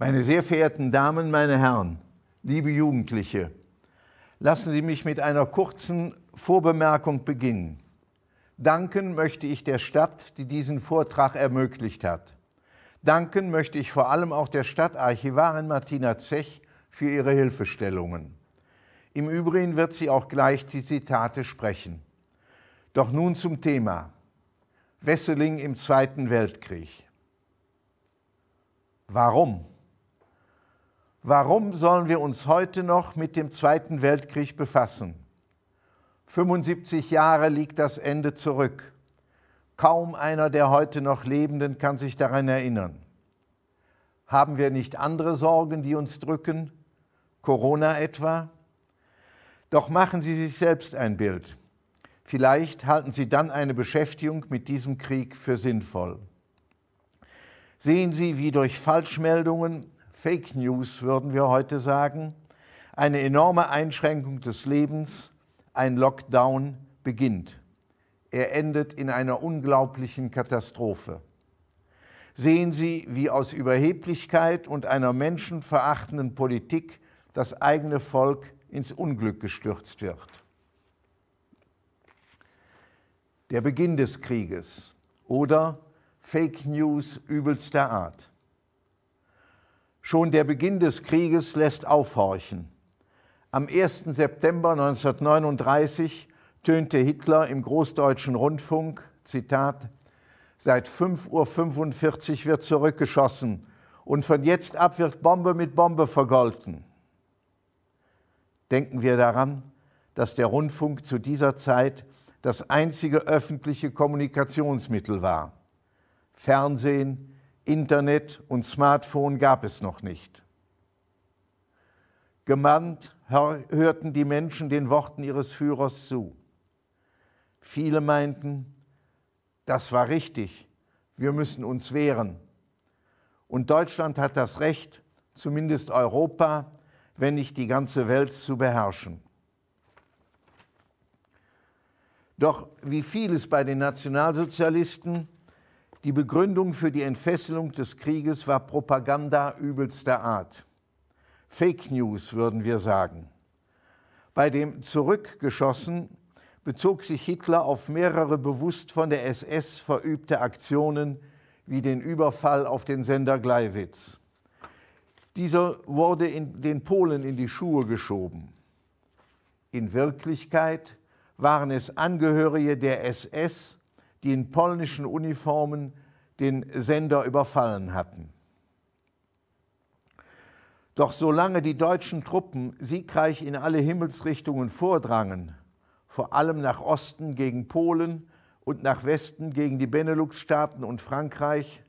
Meine sehr verehrten Damen, meine Herren, liebe Jugendliche, lassen Sie mich mit einer kurzen Vorbemerkung beginnen. Danken möchte ich der Stadt, die diesen Vortrag ermöglicht hat. Danken möchte ich vor allem auch der Stadtarchivarin Martina Zech für ihre Hilfestellungen. Im Übrigen wird sie auch gleich die Zitate sprechen. Doch nun zum Thema. Wesseling im Zweiten Weltkrieg. Warum? Warum sollen wir uns heute noch mit dem Zweiten Weltkrieg befassen? 75 Jahre liegt das Ende zurück. Kaum einer der heute noch Lebenden kann sich daran erinnern. Haben wir nicht andere Sorgen, die uns drücken? Corona etwa? Doch machen Sie sich selbst ein Bild. Vielleicht halten Sie dann eine Beschäftigung mit diesem Krieg für sinnvoll. Sehen Sie, wie durch Falschmeldungen Fake News würden wir heute sagen, eine enorme Einschränkung des Lebens, ein Lockdown beginnt. Er endet in einer unglaublichen Katastrophe. Sehen Sie, wie aus Überheblichkeit und einer menschenverachtenden Politik das eigene Volk ins Unglück gestürzt wird. Der Beginn des Krieges oder Fake News übelster Art. Schon der Beginn des Krieges lässt aufhorchen. Am 1. September 1939 tönte Hitler im Großdeutschen Rundfunk, Zitat, Seit 5.45 Uhr wird zurückgeschossen und von jetzt ab wird Bombe mit Bombe vergolten. Denken wir daran, dass der Rundfunk zu dieser Zeit das einzige öffentliche Kommunikationsmittel war. Fernsehen, Internet und Smartphone gab es noch nicht. Gemannt hörten die Menschen den Worten ihres Führers zu. Viele meinten, das war richtig, wir müssen uns wehren. Und Deutschland hat das Recht, zumindest Europa, wenn nicht die ganze Welt, zu beherrschen. Doch wie vieles bei den Nationalsozialisten die Begründung für die Entfesselung des Krieges war Propaganda übelster Art. Fake News würden wir sagen. Bei dem Zurückgeschossen bezog sich Hitler auf mehrere bewusst von der SS verübte Aktionen wie den Überfall auf den Sender Gleiwitz. Dieser wurde in den Polen in die Schuhe geschoben. In Wirklichkeit waren es Angehörige der SS die in polnischen Uniformen den Sender überfallen hatten. Doch solange die deutschen Truppen siegreich in alle Himmelsrichtungen vordrangen, vor allem nach Osten gegen Polen und nach Westen gegen die Benelux-Staaten und Frankreich,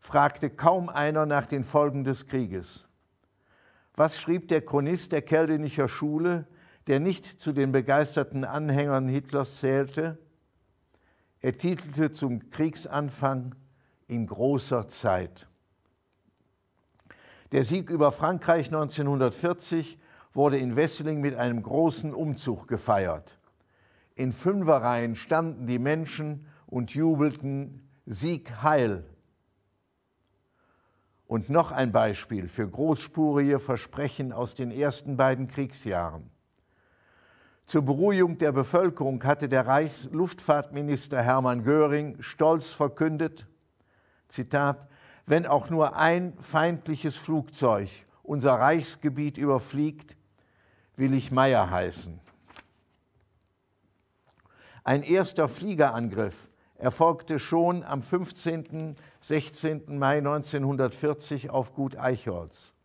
fragte kaum einer nach den Folgen des Krieges. Was schrieb der Chronist der Keldynischer Schule, der nicht zu den begeisterten Anhängern Hitlers zählte? Er titelte zum Kriegsanfang in großer Zeit. Der Sieg über Frankreich 1940 wurde in Wesseling mit einem großen Umzug gefeiert. In Fünferreihen standen die Menschen und jubelten Sieg heil. Und noch ein Beispiel für großspurige Versprechen aus den ersten beiden Kriegsjahren. Zur Beruhigung der Bevölkerung hatte der Reichsluftfahrtminister Hermann Göring stolz verkündet, Zitat, wenn auch nur ein feindliches Flugzeug unser Reichsgebiet überfliegt, will ich Meier heißen. Ein erster Fliegerangriff erfolgte schon am 15. 16. Mai 1940 auf Gut Eichholz.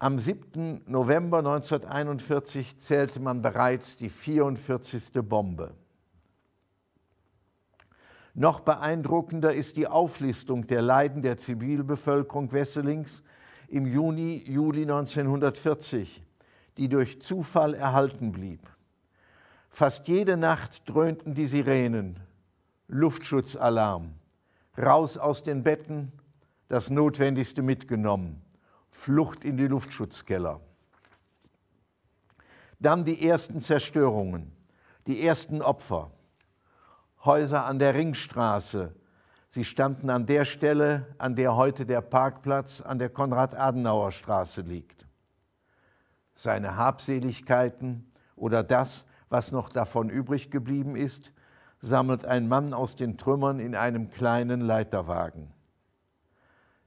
Am 7. November 1941 zählte man bereits die 44. Bombe. Noch beeindruckender ist die Auflistung der Leiden der Zivilbevölkerung Wesselings im Juni, Juli 1940, die durch Zufall erhalten blieb. Fast jede Nacht dröhnten die Sirenen, Luftschutzalarm, raus aus den Betten, das Notwendigste mitgenommen. Flucht in die Luftschutzkeller. Dann die ersten Zerstörungen, die ersten Opfer. Häuser an der Ringstraße. Sie standen an der Stelle, an der heute der Parkplatz an der Konrad-Adenauer-Straße liegt. Seine Habseligkeiten oder das, was noch davon übrig geblieben ist, sammelt ein Mann aus den Trümmern in einem kleinen Leiterwagen.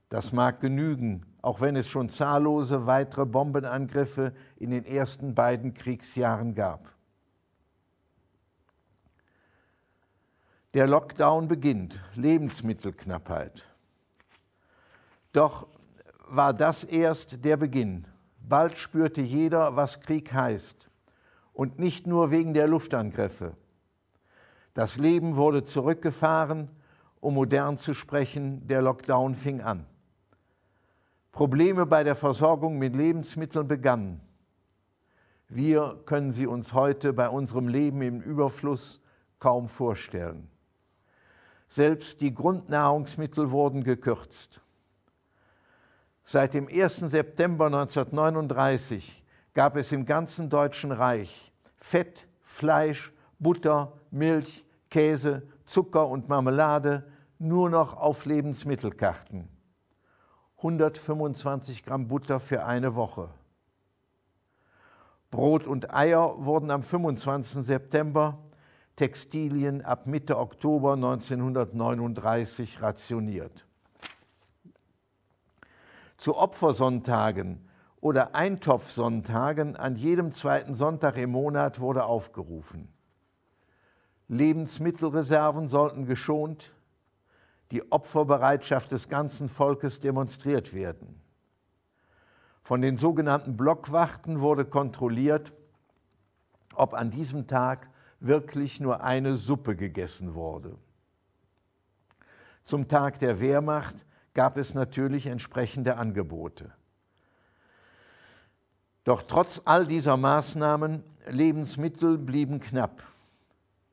Das mag genügen, auch wenn es schon zahllose weitere Bombenangriffe in den ersten beiden Kriegsjahren gab. Der Lockdown beginnt, Lebensmittelknappheit. Doch war das erst der Beginn. Bald spürte jeder, was Krieg heißt. Und nicht nur wegen der Luftangriffe. Das Leben wurde zurückgefahren, um modern zu sprechen, der Lockdown fing an. Probleme bei der Versorgung mit Lebensmitteln begannen. Wir können sie uns heute bei unserem Leben im Überfluss kaum vorstellen. Selbst die Grundnahrungsmittel wurden gekürzt. Seit dem 1. September 1939 gab es im ganzen Deutschen Reich Fett, Fleisch, Butter, Milch, Käse, Zucker und Marmelade nur noch auf Lebensmittelkarten. 125 Gramm Butter für eine Woche. Brot und Eier wurden am 25. September, Textilien ab Mitte Oktober 1939 rationiert. Zu Opfersonntagen oder Eintopfsonntagen an jedem zweiten Sonntag im Monat wurde aufgerufen. Lebensmittelreserven sollten geschont, die Opferbereitschaft des ganzen Volkes demonstriert werden. Von den sogenannten Blockwachten wurde kontrolliert, ob an diesem Tag wirklich nur eine Suppe gegessen wurde. Zum Tag der Wehrmacht gab es natürlich entsprechende Angebote. Doch trotz all dieser Maßnahmen, Lebensmittel blieben knapp.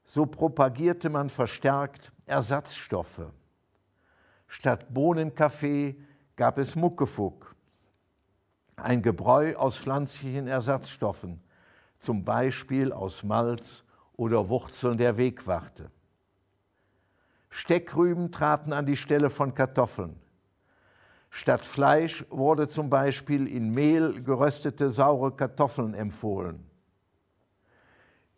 So propagierte man verstärkt Ersatzstoffe. Statt Bohnenkaffee gab es Muckefuck, ein Gebräu aus pflanzlichen Ersatzstoffen, zum Beispiel aus Malz oder Wurzeln der Wegwarte. Steckrüben traten an die Stelle von Kartoffeln. Statt Fleisch wurde zum Beispiel in Mehl geröstete saure Kartoffeln empfohlen.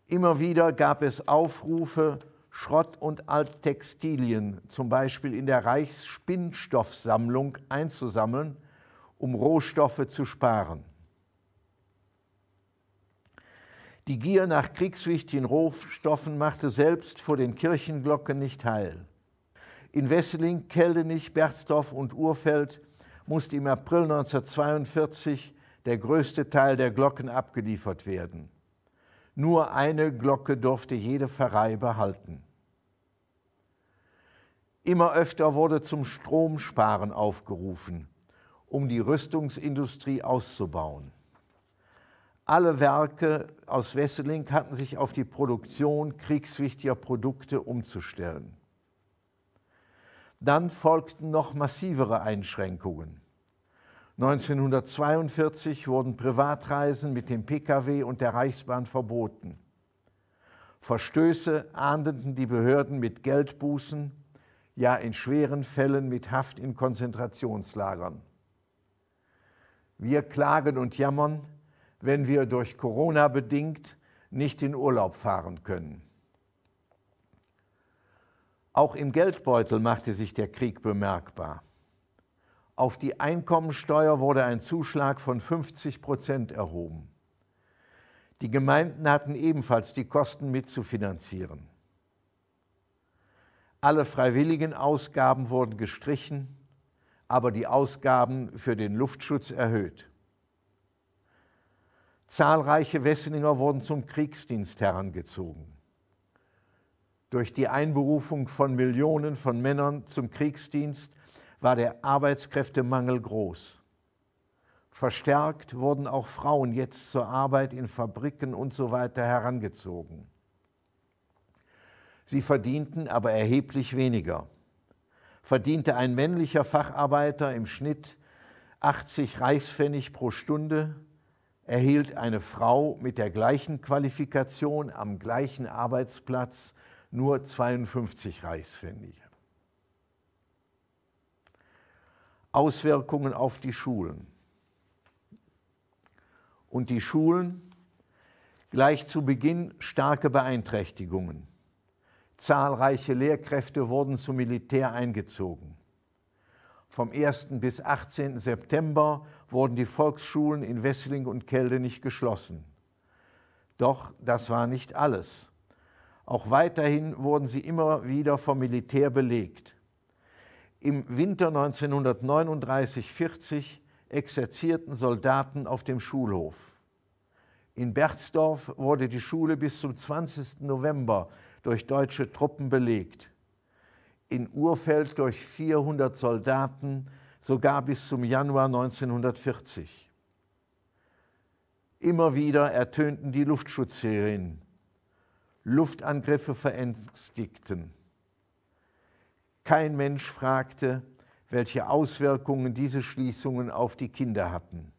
Immer wieder gab es Aufrufe Schrott- und Alttextilien, zum Beispiel in der Reichsspinnstoffsammlung, einzusammeln, um Rohstoffe zu sparen. Die Gier nach kriegswichtigen Rohstoffen machte selbst vor den Kirchenglocken nicht heil. In Wesseling, Keldenich, Berzdorf und Urfeld musste im April 1942 der größte Teil der Glocken abgeliefert werden. Nur eine Glocke durfte jede Pfarrei behalten. Immer öfter wurde zum Stromsparen aufgerufen, um die Rüstungsindustrie auszubauen. Alle Werke aus Wesseling hatten sich auf die Produktion kriegswichtiger Produkte umzustellen. Dann folgten noch massivere Einschränkungen. 1942 wurden Privatreisen mit dem Pkw und der Reichsbahn verboten. Verstöße ahndeten die Behörden mit Geldbußen, ja in schweren Fällen mit Haft in Konzentrationslagern. Wir klagen und jammern, wenn wir durch Corona bedingt nicht in Urlaub fahren können. Auch im Geldbeutel machte sich der Krieg bemerkbar. Auf die Einkommensteuer wurde ein Zuschlag von 50 Prozent erhoben. Die Gemeinden hatten ebenfalls die Kosten mitzufinanzieren. Alle freiwilligen Ausgaben wurden gestrichen, aber die Ausgaben für den Luftschutz erhöht. Zahlreiche Wesslinger wurden zum Kriegsdienst herangezogen. Durch die Einberufung von Millionen von Männern zum Kriegsdienst war der Arbeitskräftemangel groß. Verstärkt wurden auch Frauen jetzt zur Arbeit in Fabriken und so weiter herangezogen. Sie verdienten aber erheblich weniger. Verdiente ein männlicher Facharbeiter im Schnitt 80 Reichspfennig pro Stunde, erhielt eine Frau mit der gleichen Qualifikation am gleichen Arbeitsplatz nur 52 Reichspfennig. Auswirkungen auf die Schulen. Und die Schulen gleich zu Beginn starke Beeinträchtigungen. Zahlreiche Lehrkräfte wurden zum Militär eingezogen. Vom 1. bis 18. September wurden die Volksschulen in Wessling und Kelde nicht geschlossen. Doch das war nicht alles. Auch weiterhin wurden sie immer wieder vom Militär belegt. Im Winter 1939-40 exerzierten Soldaten auf dem Schulhof. In Berzdorf wurde die Schule bis zum 20. November durch deutsche Truppen belegt. In Urfeld durch 400 Soldaten, sogar bis zum Januar 1940. Immer wieder ertönten die Luftschutzserien. Luftangriffe verängstigten. Kein Mensch fragte, welche Auswirkungen diese Schließungen auf die Kinder hatten.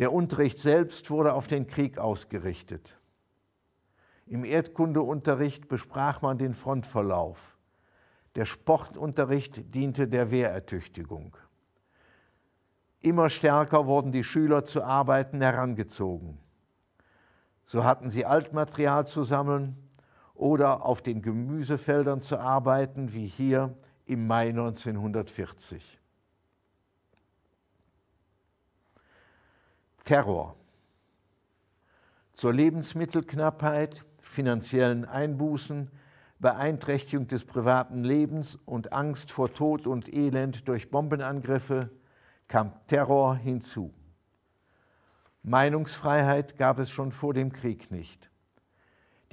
Der Unterricht selbst wurde auf den Krieg ausgerichtet. Im Erdkundeunterricht besprach man den Frontverlauf. Der Sportunterricht diente der Wehrertüchtigung. Immer stärker wurden die Schüler zu Arbeiten herangezogen. So hatten sie Altmaterial zu sammeln, oder auf den Gemüsefeldern zu arbeiten, wie hier im Mai 1940. Terror. Zur Lebensmittelknappheit, finanziellen Einbußen, Beeinträchtigung des privaten Lebens und Angst vor Tod und Elend durch Bombenangriffe kam Terror hinzu. Meinungsfreiheit gab es schon vor dem Krieg nicht.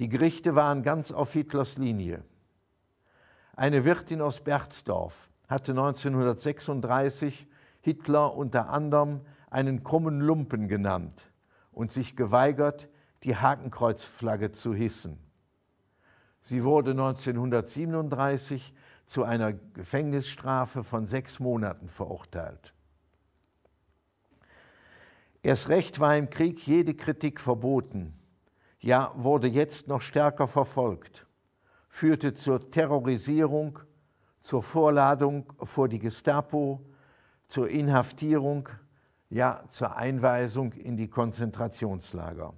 Die Gerichte waren ganz auf Hitlers Linie. Eine Wirtin aus Berchtesdorf hatte 1936 Hitler unter anderem einen krummen Lumpen genannt und sich geweigert, die Hakenkreuzflagge zu hissen. Sie wurde 1937 zu einer Gefängnisstrafe von sechs Monaten verurteilt. Erst recht war im Krieg jede Kritik verboten ja wurde jetzt noch stärker verfolgt, führte zur Terrorisierung, zur Vorladung vor die Gestapo, zur Inhaftierung, ja zur Einweisung in die Konzentrationslager.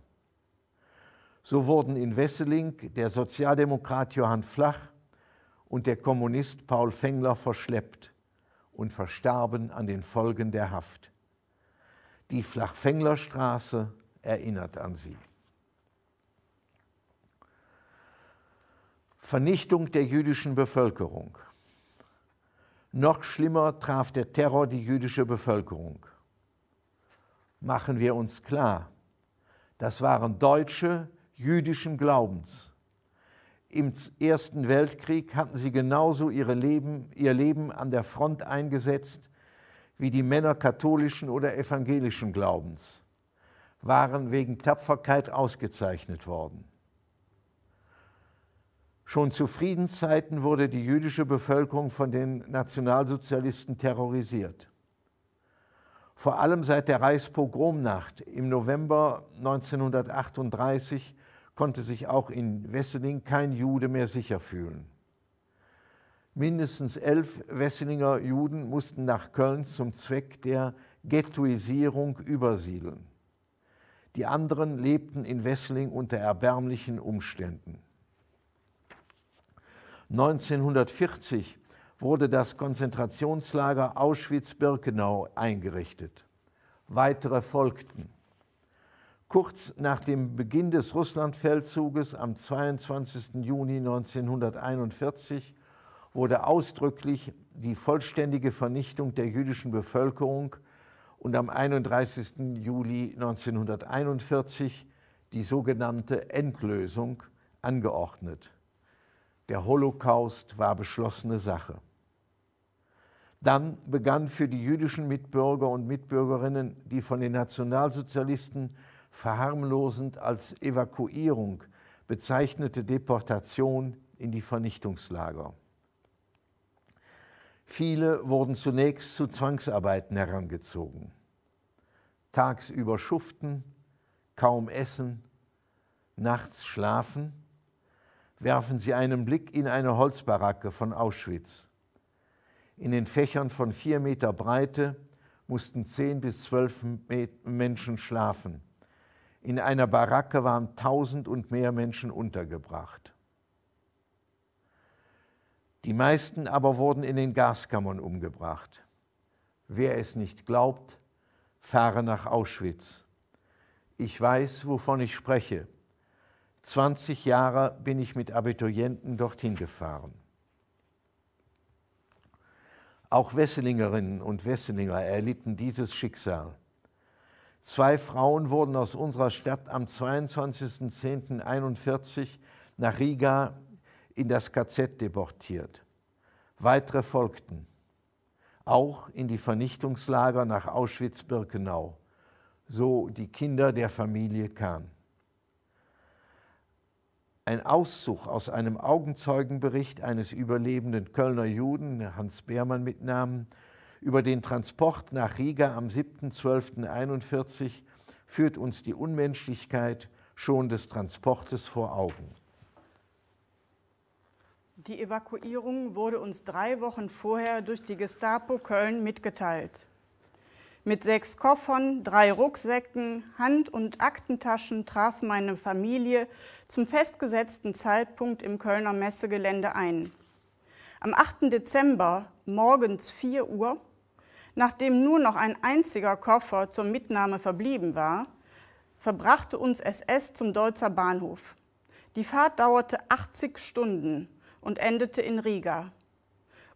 So wurden in Wesseling der Sozialdemokrat Johann Flach und der Kommunist Paul Fengler verschleppt und verstarben an den Folgen der Haft. Die Flach-Fengler-Straße erinnert an sie. Vernichtung der jüdischen Bevölkerung. Noch schlimmer traf der Terror die jüdische Bevölkerung. Machen wir uns klar, das waren Deutsche jüdischen Glaubens. Im Ersten Weltkrieg hatten sie genauso Leben, ihr Leben an der Front eingesetzt wie die Männer katholischen oder evangelischen Glaubens, waren wegen Tapferkeit ausgezeichnet worden. Schon zu Friedenszeiten wurde die jüdische Bevölkerung von den Nationalsozialisten terrorisiert. Vor allem seit der Reichspogromnacht im November 1938 konnte sich auch in Wesseling kein Jude mehr sicher fühlen. Mindestens elf Wesselinger Juden mussten nach Köln zum Zweck der Ghettoisierung übersiedeln. Die anderen lebten in Wesseling unter erbärmlichen Umständen. 1940 wurde das Konzentrationslager Auschwitz-Birkenau eingerichtet. Weitere folgten. Kurz nach dem Beginn des Russlandfeldzuges am 22. Juni 1941 wurde ausdrücklich die vollständige Vernichtung der jüdischen Bevölkerung und am 31. Juli 1941 die sogenannte Endlösung angeordnet. Der Holocaust war beschlossene Sache. Dann begann für die jüdischen Mitbürger und Mitbürgerinnen die von den Nationalsozialisten verharmlosend als Evakuierung bezeichnete Deportation in die Vernichtungslager. Viele wurden zunächst zu Zwangsarbeiten herangezogen. Tagsüber schuften, kaum essen, nachts schlafen werfen Sie einen Blick in eine Holzbaracke von Auschwitz. In den Fächern von vier Meter Breite mussten zehn bis zwölf Menschen schlafen. In einer Baracke waren tausend und mehr Menschen untergebracht. Die meisten aber wurden in den Gaskammern umgebracht. Wer es nicht glaubt, fahre nach Auschwitz. Ich weiß, wovon ich spreche. 20 Jahre bin ich mit Abiturienten dorthin gefahren. Auch Wesselingerinnen und Wesselinger erlitten dieses Schicksal. Zwei Frauen wurden aus unserer Stadt am 22.10.41 nach Riga in das KZ deportiert. Weitere folgten, auch in die Vernichtungslager nach Auschwitz-Birkenau, so die Kinder der Familie Kahn. Ein Auszug aus einem Augenzeugenbericht eines überlebenden Kölner Juden, Hans Beermann mit Namen, über den Transport nach Riga am 7.12.41 führt uns die Unmenschlichkeit schon des Transportes vor Augen. Die Evakuierung wurde uns drei Wochen vorher durch die Gestapo Köln mitgeteilt. Mit sechs Koffern, drei Rucksäcken, Hand- und Aktentaschen traf meine Familie zum festgesetzten Zeitpunkt im Kölner Messegelände ein. Am 8. Dezember, morgens 4 Uhr, nachdem nur noch ein einziger Koffer zur Mitnahme verblieben war, verbrachte uns SS zum Deutzer Bahnhof. Die Fahrt dauerte 80 Stunden und endete in Riga.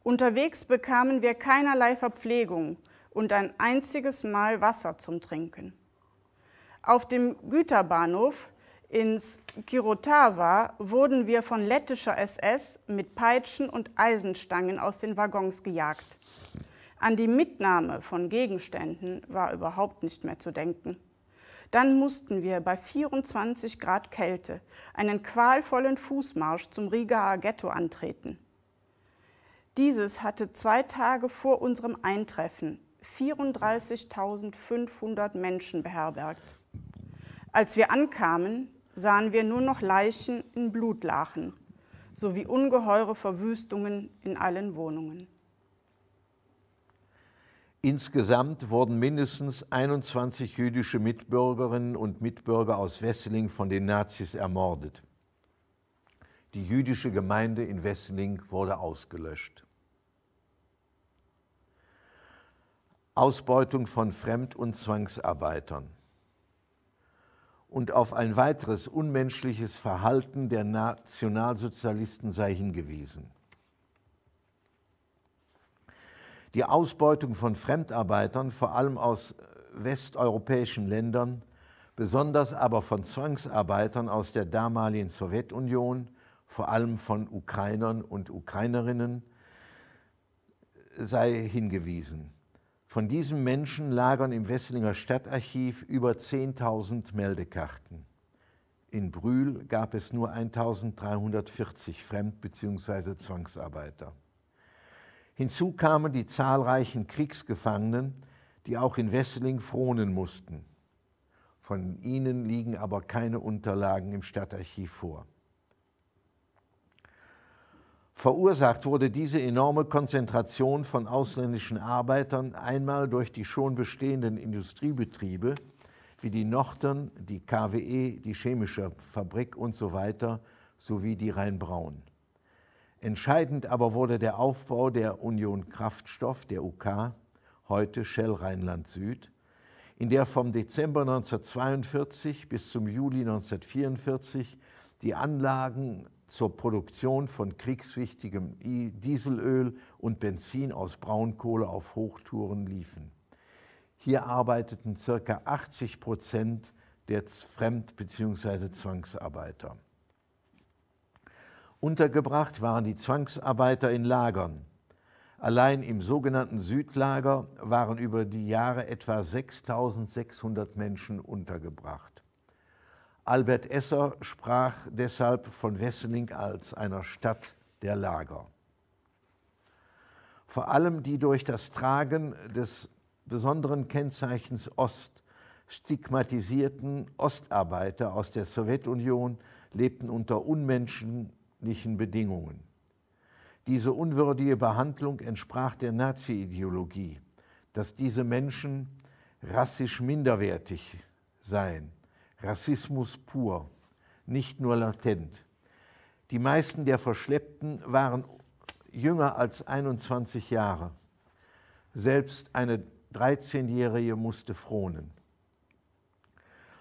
Unterwegs bekamen wir keinerlei Verpflegung, und ein einziges Mal Wasser zum Trinken. Auf dem Güterbahnhof ins Kirotava wurden wir von lettischer SS mit Peitschen und Eisenstangen aus den Waggons gejagt. An die Mitnahme von Gegenständen war überhaupt nicht mehr zu denken. Dann mussten wir bei 24 Grad Kälte einen qualvollen Fußmarsch zum Rigaer Ghetto antreten. Dieses hatte zwei Tage vor unserem Eintreffen 34.500 Menschen beherbergt. Als wir ankamen, sahen wir nur noch Leichen in Blutlachen sowie ungeheure Verwüstungen in allen Wohnungen. Insgesamt wurden mindestens 21 jüdische Mitbürgerinnen und Mitbürger aus Wesseling von den Nazis ermordet. Die jüdische Gemeinde in Wesseling wurde ausgelöscht. Ausbeutung von Fremd- und Zwangsarbeitern und auf ein weiteres unmenschliches Verhalten der Nationalsozialisten sei hingewiesen. Die Ausbeutung von Fremdarbeitern, vor allem aus äh, westeuropäischen Ländern, besonders aber von Zwangsarbeitern aus der damaligen Sowjetunion, vor allem von Ukrainern und Ukrainerinnen, äh, sei hingewiesen. Von diesen Menschen lagern im Wesslinger Stadtarchiv über 10.000 Meldekarten. In Brühl gab es nur 1340 Fremd- bzw. Zwangsarbeiter. Hinzu kamen die zahlreichen Kriegsgefangenen, die auch in Wessling fronen mussten. Von ihnen liegen aber keine Unterlagen im Stadtarchiv vor. Verursacht wurde diese enorme Konzentration von ausländischen Arbeitern einmal durch die schon bestehenden Industriebetriebe wie die Norton, die KWE, die chemische Fabrik und so weiter sowie die Rheinbraun. Entscheidend aber wurde der Aufbau der Union Kraftstoff, der UK, heute Shell Rheinland Süd, in der vom Dezember 1942 bis zum Juli 1944 die Anlagen zur Produktion von kriegswichtigem Dieselöl und Benzin aus Braunkohle auf Hochtouren liefen. Hier arbeiteten ca. 80 Prozent der Fremd- bzw. Zwangsarbeiter. Untergebracht waren die Zwangsarbeiter in Lagern. Allein im sogenannten Südlager waren über die Jahre etwa 6600 Menschen untergebracht. Albert Esser sprach deshalb von Wesseling als einer Stadt der Lager. Vor allem die durch das Tragen des besonderen Kennzeichens Ost stigmatisierten Ostarbeiter aus der Sowjetunion lebten unter unmenschlichen Bedingungen. Diese unwürdige Behandlung entsprach der Nazi-Ideologie, dass diese Menschen rassisch minderwertig seien Rassismus pur, nicht nur latent. Die meisten der Verschleppten waren jünger als 21 Jahre. Selbst eine 13-Jährige musste fronen.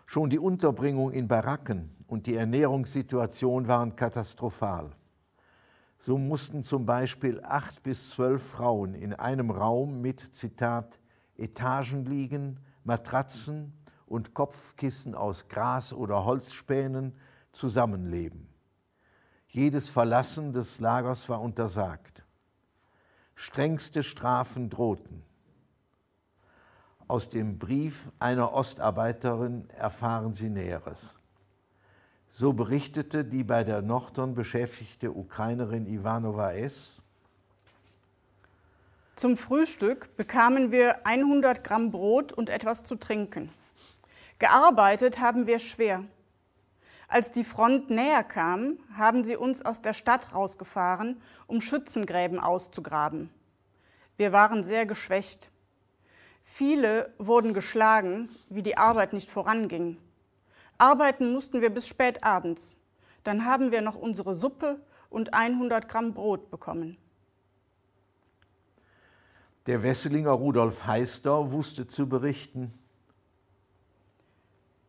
Schon die Unterbringung in Baracken und die Ernährungssituation waren katastrophal. So mussten zum Beispiel acht bis zwölf Frauen in einem Raum mit, Zitat, Etagen liegen, Matratzen, und Kopfkissen aus Gras oder Holzspänen zusammenleben. Jedes Verlassen des Lagers war untersagt. Strengste Strafen drohten. Aus dem Brief einer Ostarbeiterin erfahren Sie Näheres. So berichtete die bei der Nordern beschäftigte Ukrainerin Ivanova S. Zum Frühstück bekamen wir 100 Gramm Brot und etwas zu trinken. Gearbeitet haben wir schwer. Als die Front näher kam, haben sie uns aus der Stadt rausgefahren, um Schützengräben auszugraben. Wir waren sehr geschwächt. Viele wurden geschlagen, wie die Arbeit nicht voranging. Arbeiten mussten wir bis spät abends. Dann haben wir noch unsere Suppe und 100 Gramm Brot bekommen. Der Wesselinger Rudolf Heister wusste zu berichten,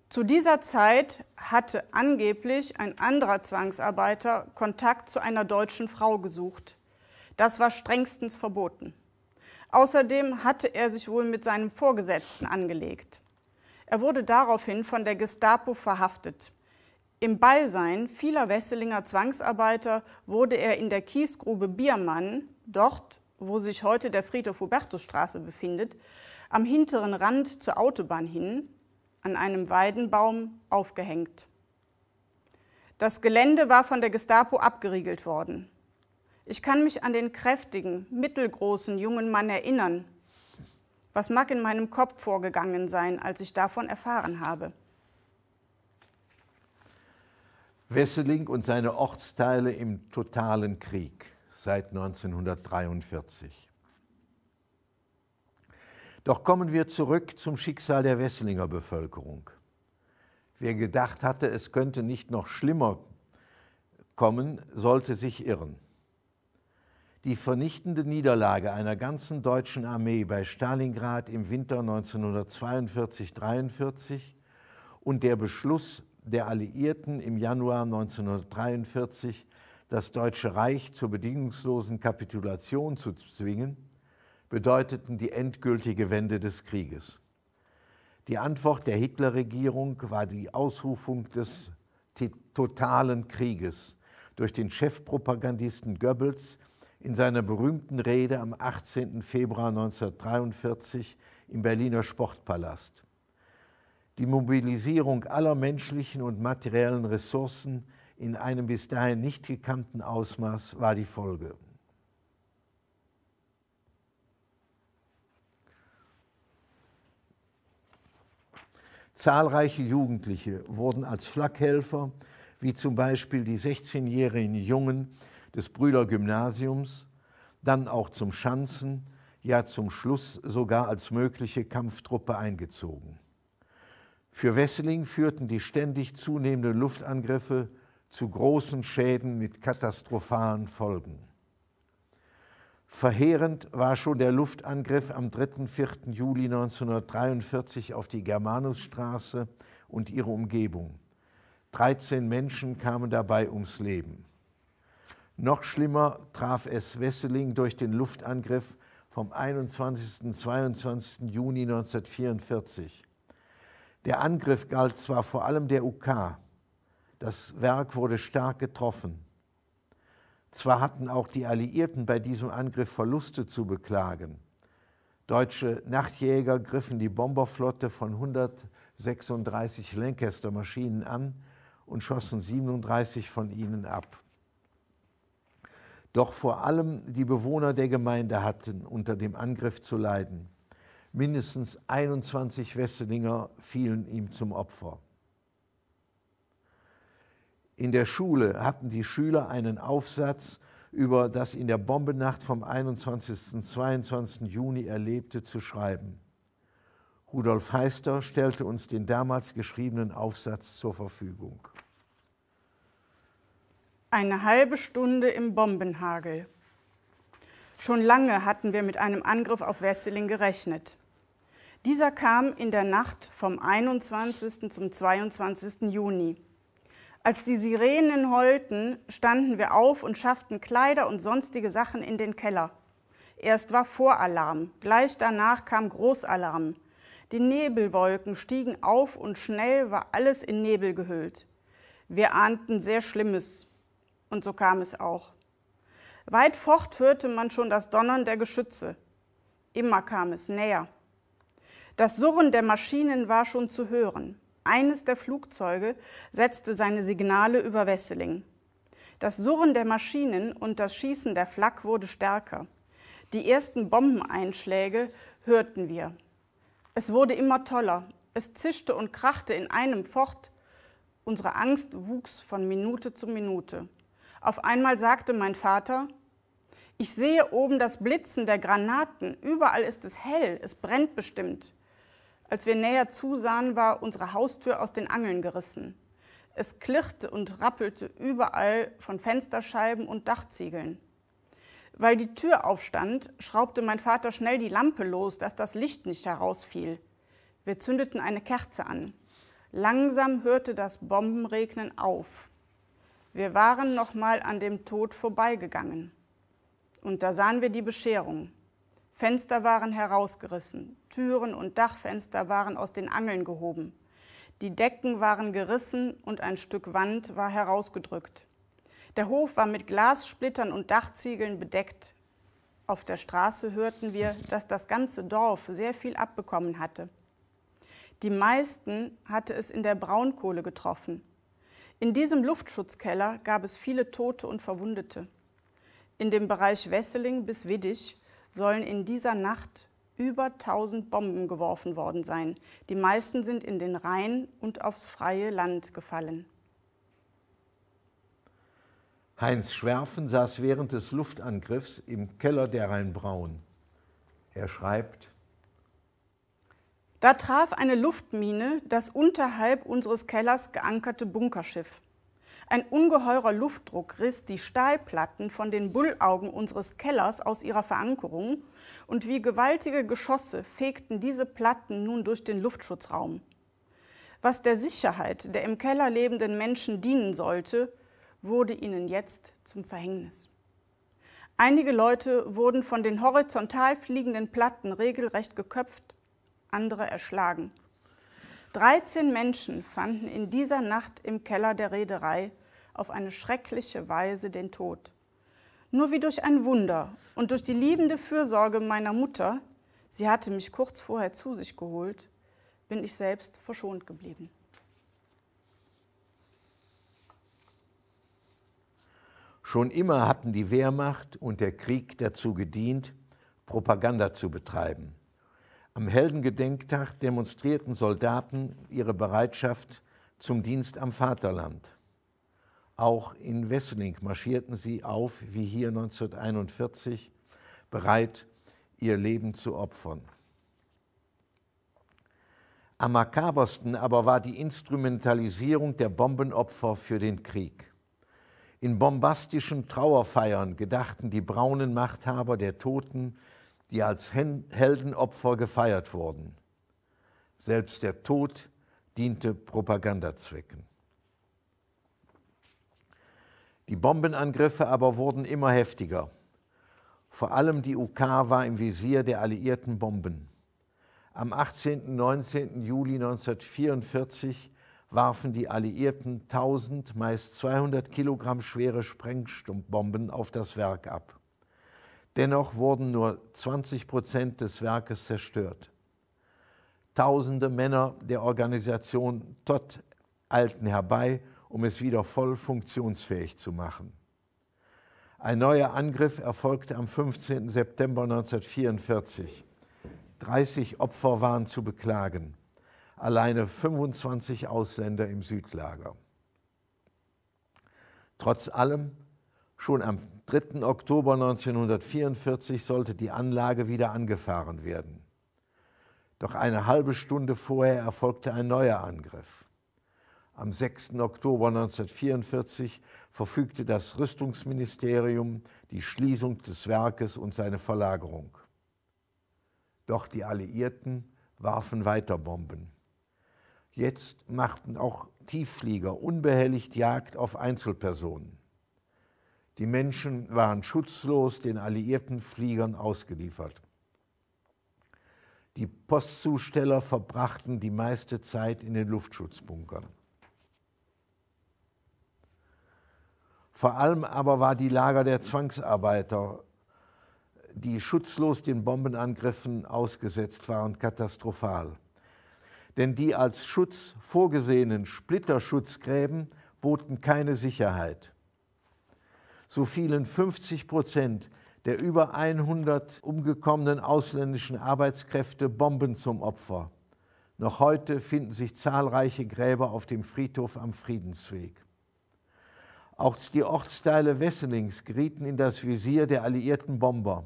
zu dieser Zeit hatte angeblich ein anderer Zwangsarbeiter Kontakt zu einer deutschen Frau gesucht. Das war strengstens verboten. Außerdem hatte er sich wohl mit seinem Vorgesetzten angelegt. Er wurde daraufhin von der Gestapo verhaftet. Im Beisein vieler Wesselinger Zwangsarbeiter wurde er in der Kiesgrube Biermann, dort, wo sich heute der Friedhof Hubertusstraße befindet, am hinteren Rand zur Autobahn hin, an einem Weidenbaum aufgehängt. Das Gelände war von der Gestapo abgeriegelt worden. Ich kann mich an den kräftigen, mittelgroßen jungen Mann erinnern. Was mag in meinem Kopf vorgegangen sein, als ich davon erfahren habe? Wesseling und seine Ortsteile im totalen Krieg seit 1943. Doch kommen wir zurück zum Schicksal der Wesslinger Bevölkerung. Wer gedacht hatte, es könnte nicht noch schlimmer kommen, sollte sich irren. Die vernichtende Niederlage einer ganzen deutschen Armee bei Stalingrad im Winter 1942-43 und der Beschluss der Alliierten im Januar 1943, das Deutsche Reich zur bedingungslosen Kapitulation zu zwingen, bedeuteten die endgültige Wende des Krieges. Die Antwort der Hitlerregierung war die Ausrufung des totalen Krieges durch den Chefpropagandisten Goebbels in seiner berühmten Rede am 18. Februar 1943 im Berliner Sportpalast. Die Mobilisierung aller menschlichen und materiellen Ressourcen in einem bis dahin nicht gekannten Ausmaß war die Folge. Zahlreiche Jugendliche wurden als Flakhelfer, wie zum Beispiel die 16-jährigen Jungen des Brüder Gymnasiums, dann auch zum Schanzen, ja zum Schluss sogar als mögliche Kampftruppe eingezogen. Für Wesseling führten die ständig zunehmenden Luftangriffe zu großen Schäden mit katastrophalen Folgen. Verheerend war schon der Luftangriff am 3. 4. Juli 1943 auf die Germanusstraße und ihre Umgebung. 13 Menschen kamen dabei ums Leben. Noch schlimmer traf es Wesseling durch den Luftangriff vom 21. und 22. Juni 1944. Der Angriff galt zwar vor allem der UK, das Werk wurde stark getroffen. Zwar hatten auch die Alliierten bei diesem Angriff Verluste zu beklagen. Deutsche Nachtjäger griffen die Bomberflotte von 136 Lancaster-Maschinen an und schossen 37 von ihnen ab. Doch vor allem die Bewohner der Gemeinde hatten unter dem Angriff zu leiden. Mindestens 21 Wesselinger fielen ihm zum Opfer. In der Schule hatten die Schüler einen Aufsatz über das in der Bombennacht vom 21. und 22. Juni Erlebte zu schreiben. Rudolf Heister stellte uns den damals geschriebenen Aufsatz zur Verfügung. Eine halbe Stunde im Bombenhagel. Schon lange hatten wir mit einem Angriff auf Wesseling gerechnet. Dieser kam in der Nacht vom 21. zum 22. Juni. Als die Sirenen heulten, standen wir auf und schafften Kleider und sonstige Sachen in den Keller. Erst war Voralarm, gleich danach kam Großalarm. Die Nebelwolken stiegen auf und schnell war alles in Nebel gehüllt. Wir ahnten sehr Schlimmes. Und so kam es auch. Weit fort hörte man schon das Donnern der Geschütze. Immer kam es näher. Das Surren der Maschinen war schon zu hören. Eines der Flugzeuge setzte seine Signale über Wesseling. Das Surren der Maschinen und das Schießen der Flak wurde stärker. Die ersten Bombeneinschläge hörten wir. Es wurde immer toller. Es zischte und krachte in einem fort. Unsere Angst wuchs von Minute zu Minute. Auf einmal sagte mein Vater, ich sehe oben das Blitzen der Granaten, überall ist es hell, es brennt bestimmt. Als wir näher zusahen, war unsere Haustür aus den Angeln gerissen. Es klirrte und rappelte überall von Fensterscheiben und Dachziegeln. Weil die Tür aufstand, schraubte mein Vater schnell die Lampe los, dass das Licht nicht herausfiel. Wir zündeten eine Kerze an. Langsam hörte das Bombenregnen auf. Wir waren nochmal an dem Tod vorbeigegangen. Und da sahen wir die Bescherung. Fenster waren herausgerissen, Türen und Dachfenster waren aus den Angeln gehoben. Die Decken waren gerissen und ein Stück Wand war herausgedrückt. Der Hof war mit Glassplittern und Dachziegeln bedeckt. Auf der Straße hörten wir, dass das ganze Dorf sehr viel abbekommen hatte. Die meisten hatte es in der Braunkohle getroffen. In diesem Luftschutzkeller gab es viele Tote und Verwundete. In dem Bereich Wesseling bis Widdich sollen in dieser Nacht über 1000 Bomben geworfen worden sein. Die meisten sind in den Rhein und aufs freie Land gefallen. Heinz Schwerfen saß während des Luftangriffs im Keller der Rheinbraun. Er schreibt, da traf eine Luftmine das unterhalb unseres Kellers geankerte Bunkerschiff. Ein ungeheurer Luftdruck riss die Stahlplatten von den Bullaugen unseres Kellers aus ihrer Verankerung, und wie gewaltige Geschosse fegten diese Platten nun durch den Luftschutzraum. Was der Sicherheit der im Keller lebenden Menschen dienen sollte, wurde ihnen jetzt zum Verhängnis. Einige Leute wurden von den horizontal fliegenden Platten regelrecht geköpft, andere erschlagen 13 Menschen fanden in dieser Nacht im Keller der Reederei auf eine schreckliche Weise den Tod. Nur wie durch ein Wunder und durch die liebende Fürsorge meiner Mutter, sie hatte mich kurz vorher zu sich geholt, bin ich selbst verschont geblieben. Schon immer hatten die Wehrmacht und der Krieg dazu gedient, Propaganda zu betreiben am Heldengedenktag demonstrierten Soldaten ihre Bereitschaft zum Dienst am Vaterland. Auch in Wesseling marschierten sie auf, wie hier 1941, bereit, ihr Leben zu opfern. Am makabersten aber war die Instrumentalisierung der Bombenopfer für den Krieg. In bombastischen Trauerfeiern gedachten die braunen Machthaber der Toten die als Heldenopfer gefeiert wurden. Selbst der Tod diente Propagandazwecken. Die Bombenangriffe aber wurden immer heftiger. Vor allem die UK war im Visier der alliierten Bomben. Am 18. und 19. Juli 1944 warfen die Alliierten 1000, meist 200 Kilogramm schwere Sprengstumpfbomben auf das Werk ab. Dennoch wurden nur 20 Prozent des Werkes zerstört. Tausende Männer der Organisation Todd eilten herbei, um es wieder voll funktionsfähig zu machen. Ein neuer Angriff erfolgte am 15. September 1944. 30 Opfer waren zu beklagen, alleine 25 Ausländer im Südlager. Trotz allem Schon am 3. Oktober 1944 sollte die Anlage wieder angefahren werden. Doch eine halbe Stunde vorher erfolgte ein neuer Angriff. Am 6. Oktober 1944 verfügte das Rüstungsministerium die Schließung des Werkes und seine Verlagerung. Doch die Alliierten warfen weiter Bomben. Jetzt machten auch Tiefflieger unbehelligt Jagd auf Einzelpersonen. Die Menschen waren schutzlos den alliierten Fliegern ausgeliefert. Die Postzusteller verbrachten die meiste Zeit in den Luftschutzbunkern. Vor allem aber war die Lager der Zwangsarbeiter, die schutzlos den Bombenangriffen ausgesetzt waren, katastrophal. Denn die als Schutz vorgesehenen Splitterschutzgräben boten keine Sicherheit so fielen 50 Prozent der über 100 umgekommenen ausländischen Arbeitskräfte Bomben zum Opfer. Noch heute finden sich zahlreiche Gräber auf dem Friedhof am Friedensweg. Auch die Ortsteile Wesselings gerieten in das Visier der alliierten Bomber.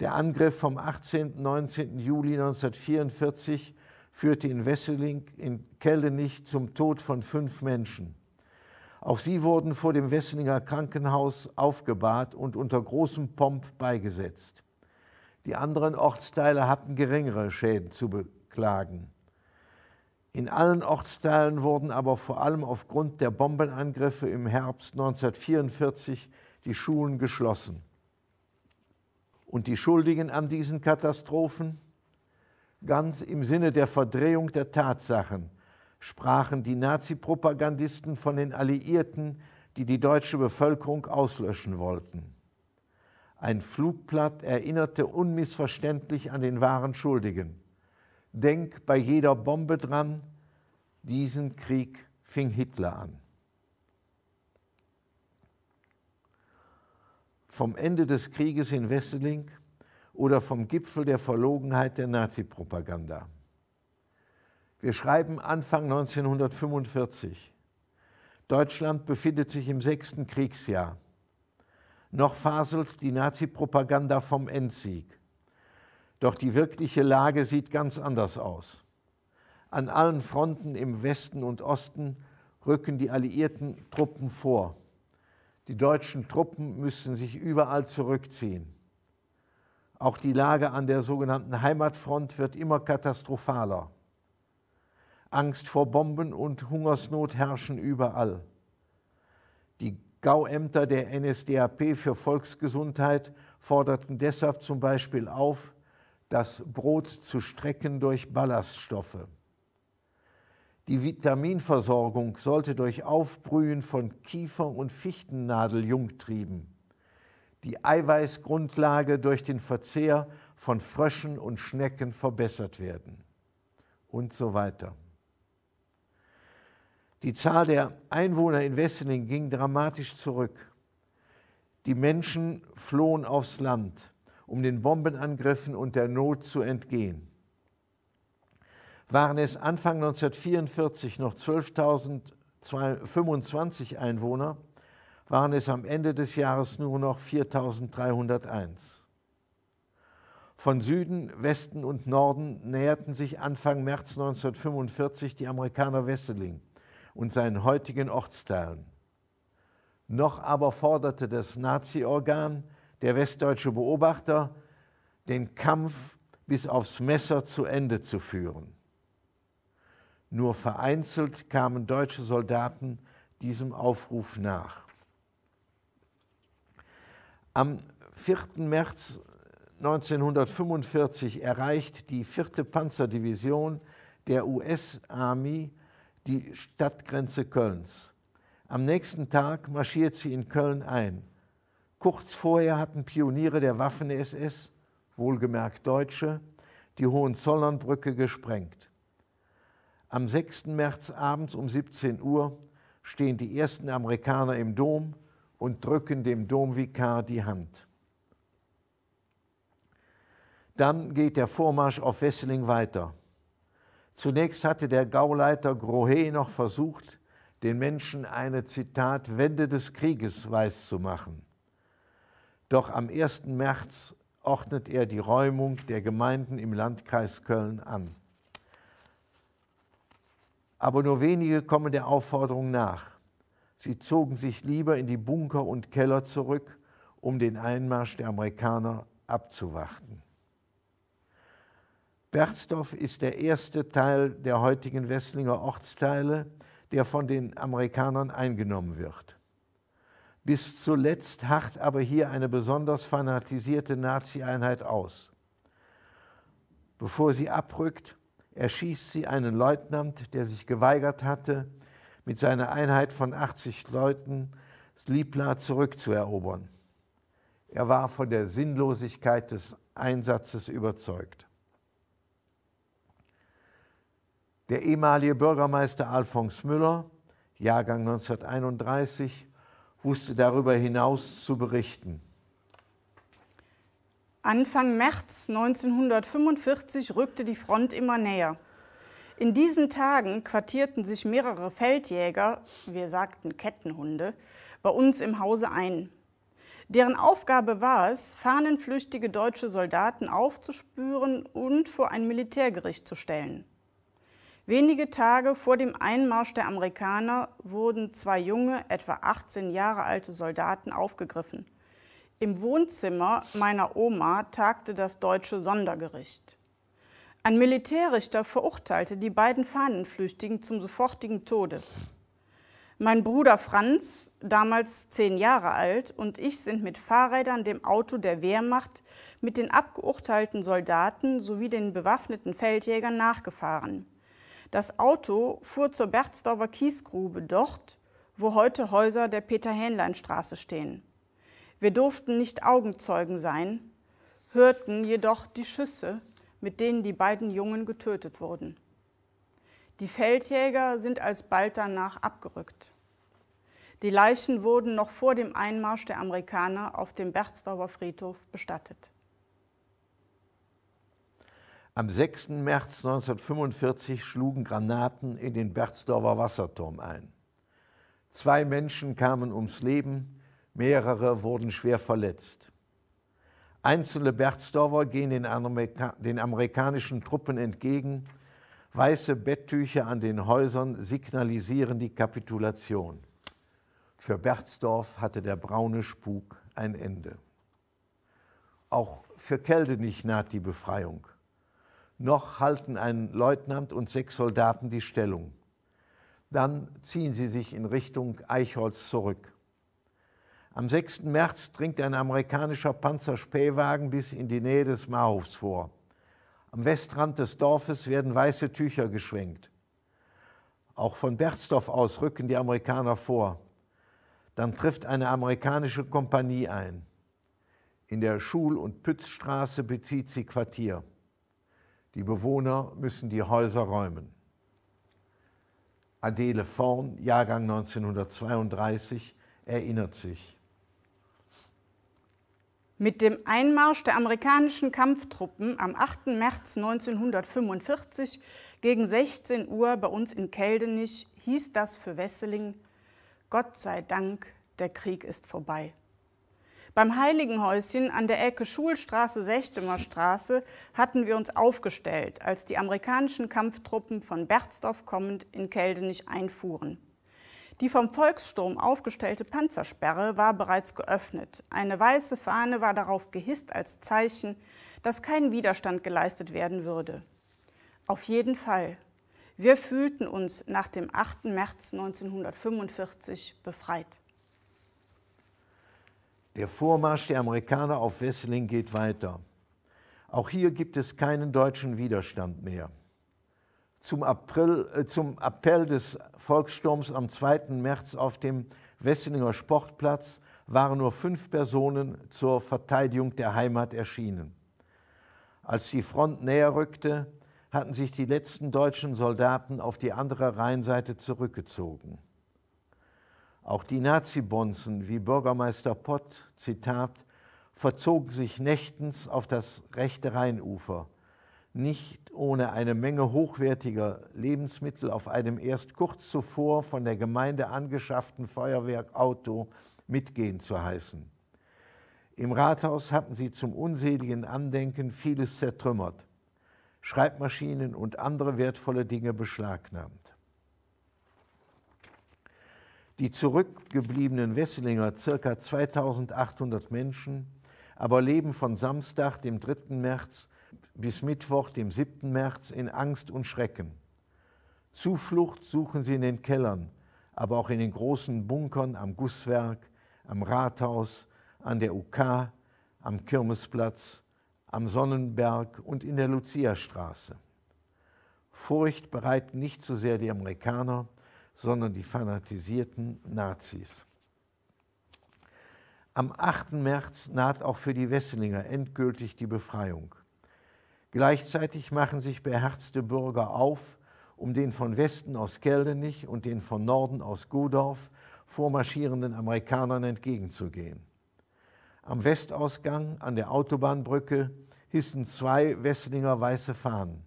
Der Angriff vom 18. und 19. Juli 1944 führte in Wesseling in Keldenich zum Tod von fünf Menschen. Auch sie wurden vor dem Wesslinger Krankenhaus aufgebahrt und unter großem Pomp beigesetzt. Die anderen Ortsteile hatten geringere Schäden zu beklagen. In allen Ortsteilen wurden aber vor allem aufgrund der Bombenangriffe im Herbst 1944 die Schulen geschlossen. Und die Schuldigen an diesen Katastrophen? Ganz im Sinne der Verdrehung der Tatsachen sprachen die Nazi-Propagandisten von den Alliierten, die die deutsche Bevölkerung auslöschen wollten. Ein Flugblatt erinnerte unmissverständlich an den wahren Schuldigen. Denk bei jeder Bombe dran, diesen Krieg fing Hitler an. Vom Ende des Krieges in Wesseling oder vom Gipfel der Verlogenheit der Nazi-Propaganda. Wir schreiben Anfang 1945. Deutschland befindet sich im sechsten Kriegsjahr. Noch faselt die Nazi-Propaganda vom Endsieg. Doch die wirkliche Lage sieht ganz anders aus. An allen Fronten im Westen und Osten rücken die alliierten Truppen vor. Die deutschen Truppen müssen sich überall zurückziehen. Auch die Lage an der sogenannten Heimatfront wird immer katastrophaler. Angst vor Bomben und Hungersnot herrschen überall. Die Gauämter der NSDAP für Volksgesundheit forderten deshalb zum Beispiel auf, das Brot zu strecken durch Ballaststoffe. Die Vitaminversorgung sollte durch Aufbrühen von Kiefer- und Fichtennadeljungtrieben, die Eiweißgrundlage durch den Verzehr von Fröschen und Schnecken verbessert werden und so weiter. Die Zahl der Einwohner in Wesseling ging dramatisch zurück. Die Menschen flohen aufs Land, um den Bombenangriffen und der Not zu entgehen. Waren es Anfang 1944 noch 12.025 Einwohner, waren es am Ende des Jahres nur noch 4.301. Von Süden, Westen und Norden näherten sich Anfang März 1945 die Amerikaner Wesseling und seinen heutigen Ortsteilen. Noch aber forderte das Nazi-Organ, der westdeutsche Beobachter, den Kampf bis aufs Messer zu Ende zu führen. Nur vereinzelt kamen deutsche Soldaten diesem Aufruf nach. Am 4. März 1945 erreicht die 4. Panzerdivision der US-Army die Stadtgrenze Kölns. Am nächsten Tag marschiert sie in Köln ein. Kurz vorher hatten Pioniere der Waffen-SS, wohlgemerkt Deutsche, die Hohenzollernbrücke gesprengt. Am 6. März abends um 17 Uhr stehen die ersten Amerikaner im Dom und drücken dem Domvikar die Hand. Dann geht der Vormarsch auf Wesseling weiter. Zunächst hatte der Gauleiter Grohe noch versucht, den Menschen eine Zitat Wende des Krieges weiszumachen. Doch am 1. März ordnet er die Räumung der Gemeinden im Landkreis Köln an. Aber nur wenige kommen der Aufforderung nach. Sie zogen sich lieber in die Bunker und Keller zurück, um den Einmarsch der Amerikaner abzuwarten. Berzdorf ist der erste Teil der heutigen Wesslinger Ortsteile, der von den Amerikanern eingenommen wird. Bis zuletzt harrt aber hier eine besonders fanatisierte Nazi-Einheit aus. Bevor sie abrückt, erschießt sie einen Leutnant, der sich geweigert hatte, mit seiner Einheit von 80 Leuten Slipla zurückzuerobern. Er war von der Sinnlosigkeit des Einsatzes überzeugt. Der ehemalige Bürgermeister Alfons Müller, Jahrgang 1931, wusste darüber hinaus zu berichten. Anfang März 1945 rückte die Front immer näher. In diesen Tagen quartierten sich mehrere Feldjäger, wir sagten Kettenhunde, bei uns im Hause ein. Deren Aufgabe war es, fahnenflüchtige deutsche Soldaten aufzuspüren und vor ein Militärgericht zu stellen. Wenige Tage vor dem Einmarsch der Amerikaner wurden zwei junge, etwa 18 Jahre alte Soldaten aufgegriffen. Im Wohnzimmer meiner Oma tagte das deutsche Sondergericht. Ein Militärrichter verurteilte die beiden Fahnenflüchtigen zum sofortigen Tode. Mein Bruder Franz, damals zehn Jahre alt, und ich sind mit Fahrrädern dem Auto der Wehrmacht mit den abgeurteilten Soldaten sowie den bewaffneten Feldjägern nachgefahren. Das Auto fuhr zur Berzdorfer Kiesgrube dort, wo heute Häuser der Peter-Hähnlein-Straße stehen. Wir durften nicht Augenzeugen sein, hörten jedoch die Schüsse, mit denen die beiden Jungen getötet wurden. Die Feldjäger sind alsbald danach abgerückt. Die Leichen wurden noch vor dem Einmarsch der Amerikaner auf dem Berzdorfer Friedhof bestattet. Am 6. März 1945 schlugen Granaten in den Berzdorfer Wasserturm ein. Zwei Menschen kamen ums Leben, mehrere wurden schwer verletzt. Einzelne Berzdorfer gehen den, Amerika den amerikanischen Truppen entgegen. Weiße Betttücher an den Häusern signalisieren die Kapitulation. Für Berzdorf hatte der braune Spuk ein Ende. Auch für Keldenich naht die Befreiung noch halten ein Leutnant und sechs Soldaten die Stellung. Dann ziehen sie sich in Richtung Eichholz zurück. Am 6. März dringt ein amerikanischer Panzerspähwagen bis in die Nähe des Mahofs vor. Am Westrand des Dorfes werden weiße Tücher geschwenkt. Auch von Berzdorf aus rücken die Amerikaner vor. Dann trifft eine amerikanische Kompanie ein. In der Schul- und Pützstraße bezieht sie Quartier. Die Bewohner müssen die Häuser räumen. Adele Vorn, Jahrgang 1932, erinnert sich. Mit dem Einmarsch der amerikanischen Kampftruppen am 8. März 1945 gegen 16 Uhr bei uns in Keldenich hieß das für Wesseling, Gott sei Dank, der Krieg ist vorbei. Beim Heiligenhäuschen an der Ecke Schulstraße Sechtemer Straße hatten wir uns aufgestellt, als die amerikanischen Kampftruppen von Berzdorf kommend in Keldenich einfuhren. Die vom Volkssturm aufgestellte Panzersperre war bereits geöffnet. Eine weiße Fahne war darauf gehisst als Zeichen, dass kein Widerstand geleistet werden würde. Auf jeden Fall. Wir fühlten uns nach dem 8. März 1945 befreit. Der Vormarsch der Amerikaner auf Wesseling geht weiter. Auch hier gibt es keinen deutschen Widerstand mehr. Zum, April, äh, zum Appell des Volkssturms am 2. März auf dem Wesslinger Sportplatz waren nur fünf Personen zur Verteidigung der Heimat erschienen. Als die Front näher rückte, hatten sich die letzten deutschen Soldaten auf die andere Rheinseite zurückgezogen. Auch die Nazi-Bonzen wie Bürgermeister Pott, Zitat, verzogen sich nächtens auf das rechte Rheinufer, nicht ohne eine Menge hochwertiger Lebensmittel auf einem erst kurz zuvor von der Gemeinde angeschafften Feuerwerkauto mitgehen zu heißen. Im Rathaus hatten sie zum unseligen Andenken vieles zertrümmert, Schreibmaschinen und andere wertvolle Dinge beschlagnahmt. Die zurückgebliebenen Wesslinger, ca. 2800 Menschen, aber leben von Samstag, dem 3. März, bis Mittwoch, dem 7. März, in Angst und Schrecken. Zuflucht suchen sie in den Kellern, aber auch in den großen Bunkern am Gusswerk, am Rathaus, an der UK, am Kirmesplatz, am Sonnenberg und in der Luciastraße. Furcht bereiten nicht so sehr die Amerikaner, sondern die fanatisierten Nazis. Am 8. März naht auch für die Wesslinger endgültig die Befreiung. Gleichzeitig machen sich beherzte Bürger auf, um den von Westen aus Keldenich und den von Norden aus Godorf vormarschierenden Amerikanern entgegenzugehen. Am Westausgang an der Autobahnbrücke hissen zwei Wesslinger weiße Fahnen.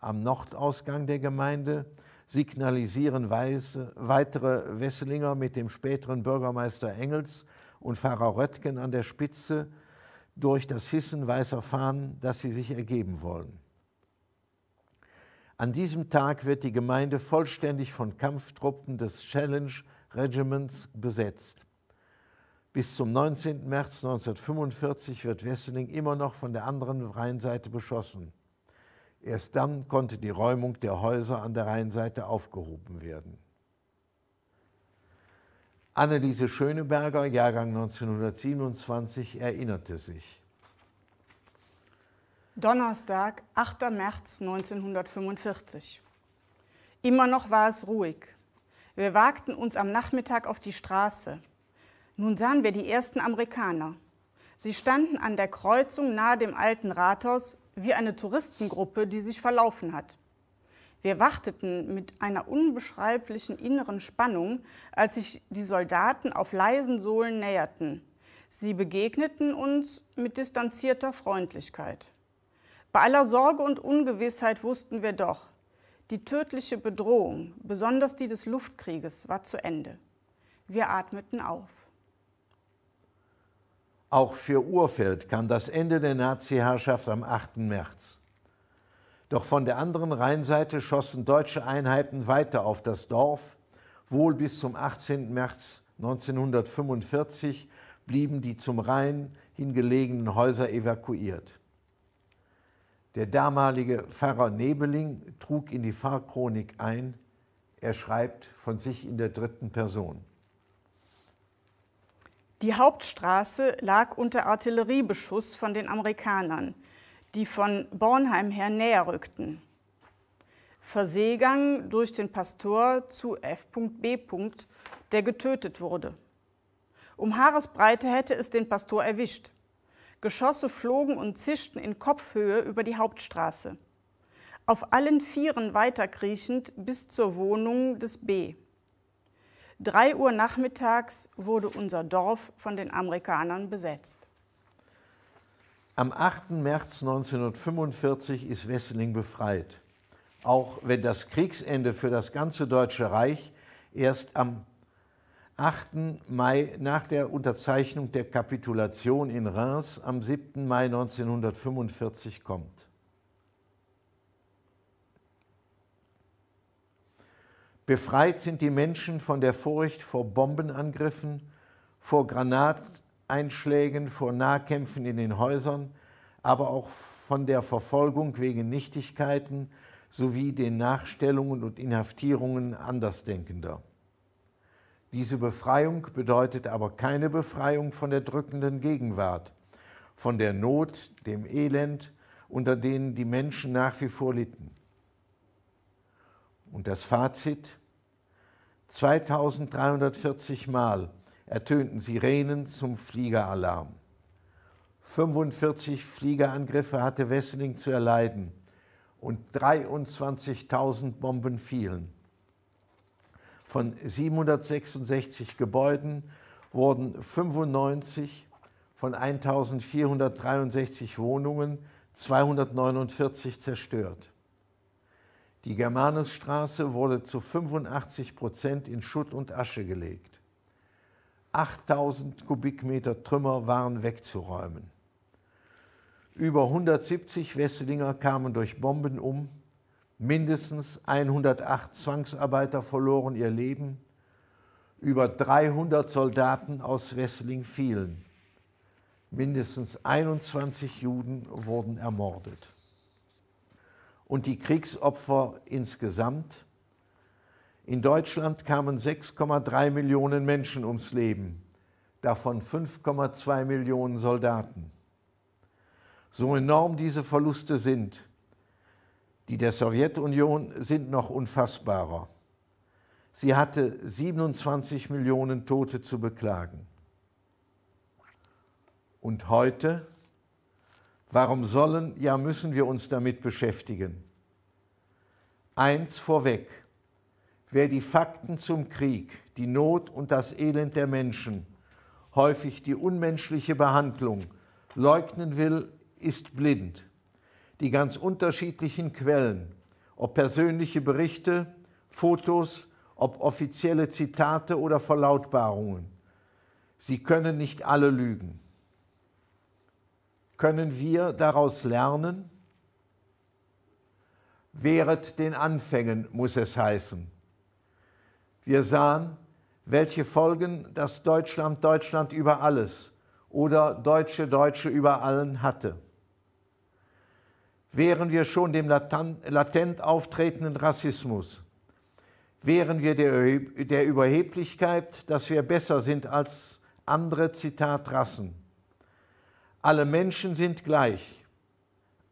Am Nordausgang der Gemeinde signalisieren Weise, weitere Wesslinger mit dem späteren Bürgermeister Engels und Pfarrer Röttgen an der Spitze durch das Hissen weißer Fahnen, dass sie sich ergeben wollen. An diesem Tag wird die Gemeinde vollständig von Kampftruppen des Challenge Regiments besetzt. Bis zum 19. März 1945 wird Wesseling immer noch von der anderen Rheinseite beschossen. Erst dann konnte die Räumung der Häuser an der Rheinseite aufgehoben werden. Anneliese Schöneberger, Jahrgang 1927, erinnerte sich. Donnerstag, 8. März 1945. Immer noch war es ruhig. Wir wagten uns am Nachmittag auf die Straße. Nun sahen wir die ersten Amerikaner. Sie standen an der Kreuzung nahe dem alten Rathaus wie eine Touristengruppe, die sich verlaufen hat. Wir warteten mit einer unbeschreiblichen inneren Spannung, als sich die Soldaten auf leisen Sohlen näherten. Sie begegneten uns mit distanzierter Freundlichkeit. Bei aller Sorge und Ungewissheit wussten wir doch, die tödliche Bedrohung, besonders die des Luftkrieges, war zu Ende. Wir atmeten auf. Auch für Urfeld kam das Ende der Nazi-Herrschaft am 8. März. Doch von der anderen Rheinseite schossen deutsche Einheiten weiter auf das Dorf. Wohl bis zum 18. März 1945 blieben die zum Rhein hingelegenen Häuser evakuiert. Der damalige Pfarrer Nebeling trug in die Pfarrchronik ein, er schreibt von sich in der dritten Person. Die Hauptstraße lag unter Artilleriebeschuss von den Amerikanern, die von Bornheim her näher rückten. Verseegang durch den Pastor zu F.B., der getötet wurde. Um Haaresbreite hätte es den Pastor erwischt. Geschosse flogen und zischten in Kopfhöhe über die Hauptstraße. Auf allen Vieren weiterkriechend bis zur Wohnung des B. 3 Uhr nachmittags wurde unser Dorf von den Amerikanern besetzt. Am 8. März 1945 ist Wesseling befreit, auch wenn das Kriegsende für das ganze Deutsche Reich erst am 8. Mai nach der Unterzeichnung der Kapitulation in Reims am 7. Mai 1945 kommt. Befreit sind die Menschen von der Furcht vor Bombenangriffen, vor Granateinschlägen, vor Nahkämpfen in den Häusern, aber auch von der Verfolgung wegen Nichtigkeiten sowie den Nachstellungen und Inhaftierungen Andersdenkender. Diese Befreiung bedeutet aber keine Befreiung von der drückenden Gegenwart, von der Not, dem Elend, unter denen die Menschen nach wie vor litten. Und das Fazit? 2340 Mal ertönten Sirenen zum Fliegeralarm. 45 Fliegerangriffe hatte Wesseling zu erleiden und 23.000 Bomben fielen. Von 766 Gebäuden wurden 95 von 1463 Wohnungen 249 zerstört. Die Germanusstraße wurde zu 85 Prozent in Schutt und Asche gelegt. 8000 Kubikmeter Trümmer waren wegzuräumen. Über 170 Wesslinger kamen durch Bomben um, mindestens 108 Zwangsarbeiter verloren ihr Leben, über 300 Soldaten aus Wessling fielen. Mindestens 21 Juden wurden ermordet und die Kriegsopfer insgesamt. In Deutschland kamen 6,3 Millionen Menschen ums Leben, davon 5,2 Millionen Soldaten. So enorm diese Verluste sind, die der Sowjetunion sind noch unfassbarer. Sie hatte 27 Millionen Tote zu beklagen. Und heute Warum sollen, ja müssen wir uns damit beschäftigen? Eins vorweg, wer die Fakten zum Krieg, die Not und das Elend der Menschen, häufig die unmenschliche Behandlung, leugnen will, ist blind. Die ganz unterschiedlichen Quellen, ob persönliche Berichte, Fotos, ob offizielle Zitate oder Verlautbarungen, sie können nicht alle lügen können wir daraus lernen? Wehret den Anfängen, muss es heißen. Wir sahen, welche Folgen das Deutschland Deutschland über alles oder Deutsche Deutsche über allen hatte. Wären wir schon dem latent auftretenden Rassismus, wären wir der, Überheblichkeit, dass wir besser sind als andere Zitat Rassen alle Menschen sind gleich.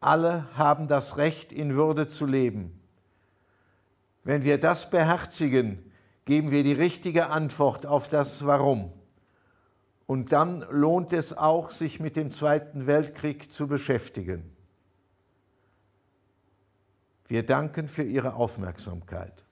Alle haben das Recht, in Würde zu leben. Wenn wir das beherzigen, geben wir die richtige Antwort auf das Warum. Und dann lohnt es auch, sich mit dem Zweiten Weltkrieg zu beschäftigen. Wir danken für Ihre Aufmerksamkeit.